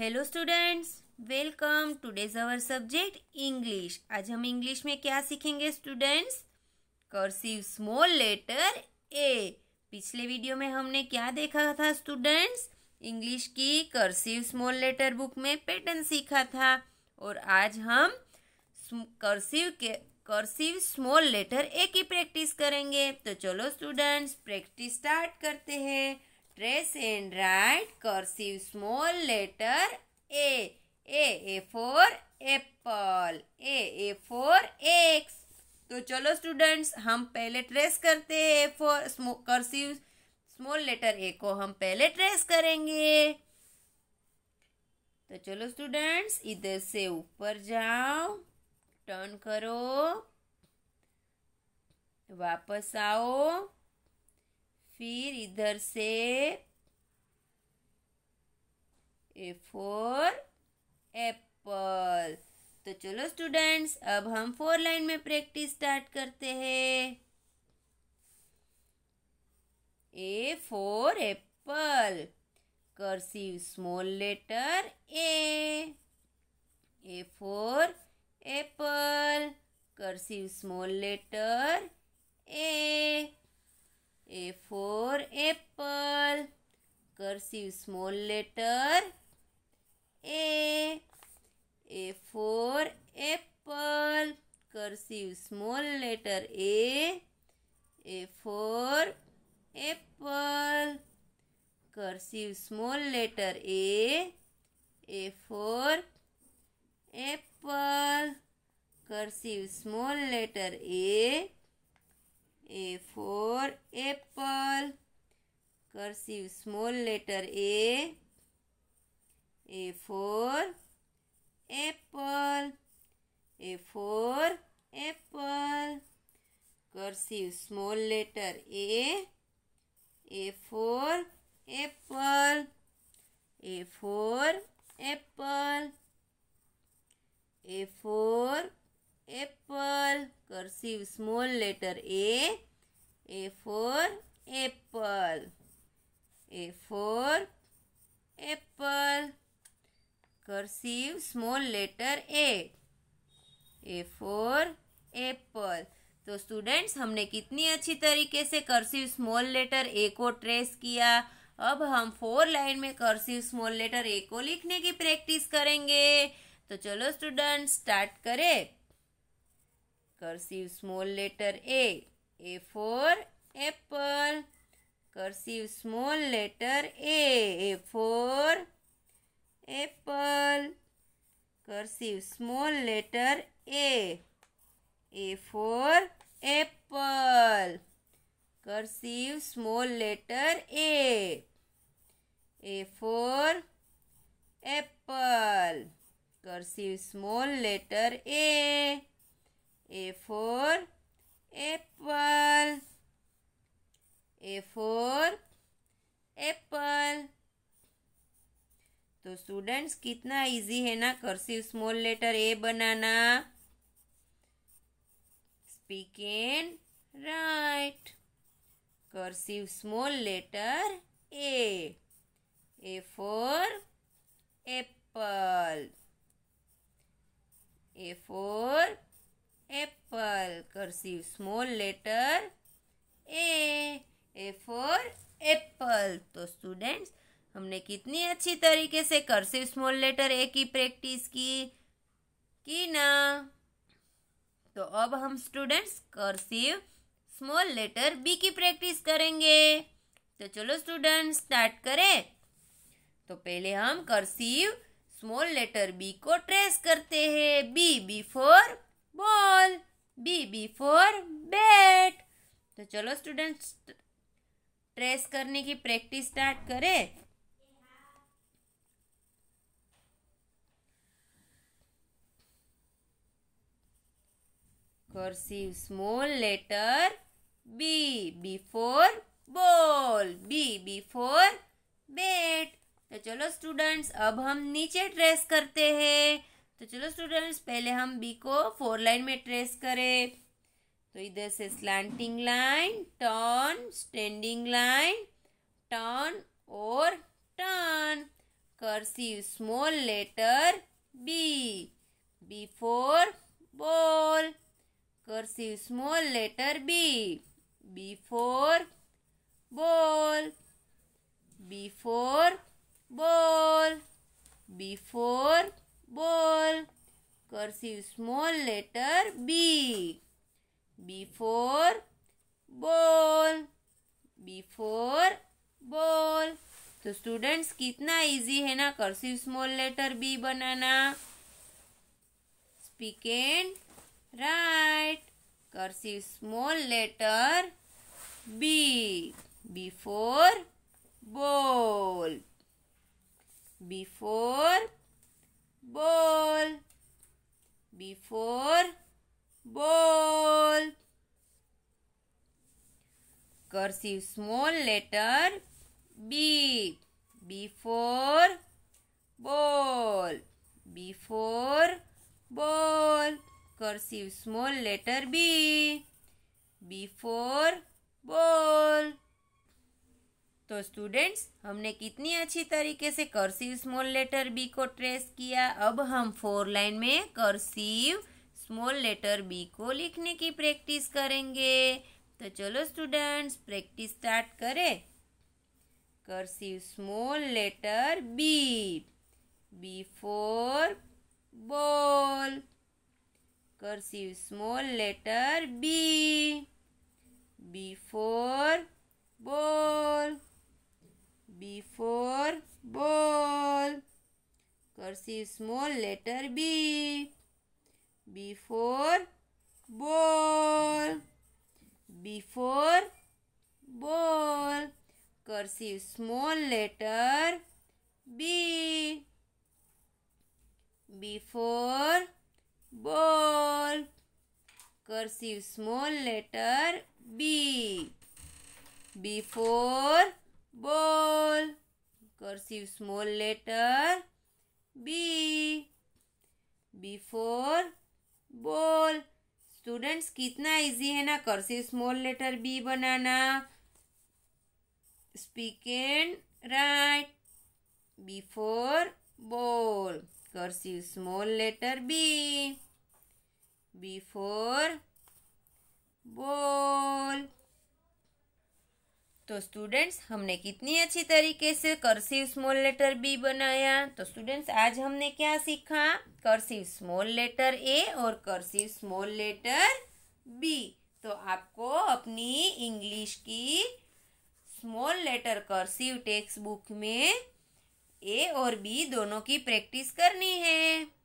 Hello students welcome today's our subject English आज हम English में क्या सीखेंगे students cursive small letter A पिछले वीडियो में हमने क्या देखा था स्टूडेंट्स इंग्लिश की कर्सिव स्मॉल लेटर बुक में पैटर्न सीखा था और आज हम कर्सिव के कर्सिव स्मॉल लेटर ए की प्रैक्टिस करेंगे तो चलो स्टूडेंट्स प्रैक्टिस स्टार्ट करते हैं Trace and write cursive small letter A. A A for apple. A A for X. तो चलो स्टूडेंट्स हम पहले ट्रेस करते हैं for cursive small letter A को हम पहले ट्रेस करेंगे तो चलो स्टूडेंट्स इधर से ऊपर जाओ टर्न करो वापस आओ फिर इधर से ए फोर एप्पल तो चलो स्टूडेंट्स अब हम फोर लाइन में प्रैक्टिस स्टार्ट करते हैं A for apple cursive small letter A A for apple cursive small letter A A for apple. Cursive small letter A. A for apple. Cursive small letter A. A for apple. Cursive small letter A. A for apple. Cursive small letter A. A for apple. A for apple. Cursive small letter A. A for apple. A for apple. Cursive small letter A. A for apple. A for apple. A for apple. Cursive small letter A. A for apple. A for apple. Cursive small letter A. A for apple. तो students हमने कितनी अच्छी तरीके से cursive small letter A को trace किया अब हम फोर लाइन में कर्सिव स्मॉल लेटर ए को लिखने की प्रैक्टिस करेंगे तो चलो स्टूडेंट स्टार्ट करें cursive small letter A A for apple. Cursive small letter A. A for apple. Cursive small letter A. A for apple. Cursive small letter A. A for apple. Cursive small letter A. A for apple. apple a for apple तो students कितना easy है ना cursive small letter A बनाना speak in write cursive small letter A A for apple cursive small letter A. A for apple. तो students हमने कितनी अच्छी तरीके से cursive स्मॉल लेटर ए की प्रैक्टिस की की ना तो अब हम students cursive small letter B की प्रैक्टिस करेंगे तो चलो स्टूडेंट स्टार्ट करें तो पहले हम कर्सिव स्मॉल लेटर बी को ट्रेस करते हैं B B for ball B B for bat तो चलो स्टूडेंट्स ट्रेस करने की प्रैक्टिस स्टार्ट करें cursive small letter B B for ball. B. B तो चलो स्टूडेंट्स अब हम नीचे ट्रेस करते हैं तो चलो स्टूडेंट्स पहले हम बी को फोर लाइन में ट्रेस करें तो इधर से slanting line turn standing line turn और turn cursive small letter B before ball cursive small letter B before ball before ball before ball तो cursive small letter B. Before ball. Before ball. तो students कितना easy है ना cursive small letter B बनाना speak and write cursive small letter B before bowl before bowl before bowl. Cursive small letter B before ball before ball cursive small letter B before ball तो students हमने कितनी अच्छी तरीके से cursive small letter B को trace किया अब हम फोर लाइन में करसीव स्मॉल लेटर बी को लिखने की प्रैक्टिस करेंगे तो चलो स्टूडेंट्स प्रैक्टिस स्टार्ट करें cursive small letter B B for ball cursive small letter B B for ball B for ball. Cursive small letter B. B for ball. B for ball. Cursive small letter B. B for ball. Cursive small letter B. B for ball cursive लेटर B b before ball students कितना easy है ना cursive small letter B बनाना speak and write before bowl cursive small letter B before bowl तो students हमने कितनी अच्छी तरीके से कर्सिव स्मॉल लेटर बी बनाया तो स्टूडेंट्स आज हमने क्या सीखा कर्सिव स्मॉल लेटर ए और कर्सिव स्मॉल लेटर बी तो आपको अपनी इंग्लिश की small letter cursive textbook में ए और बी दोनों की प्रैक्टिस करनी है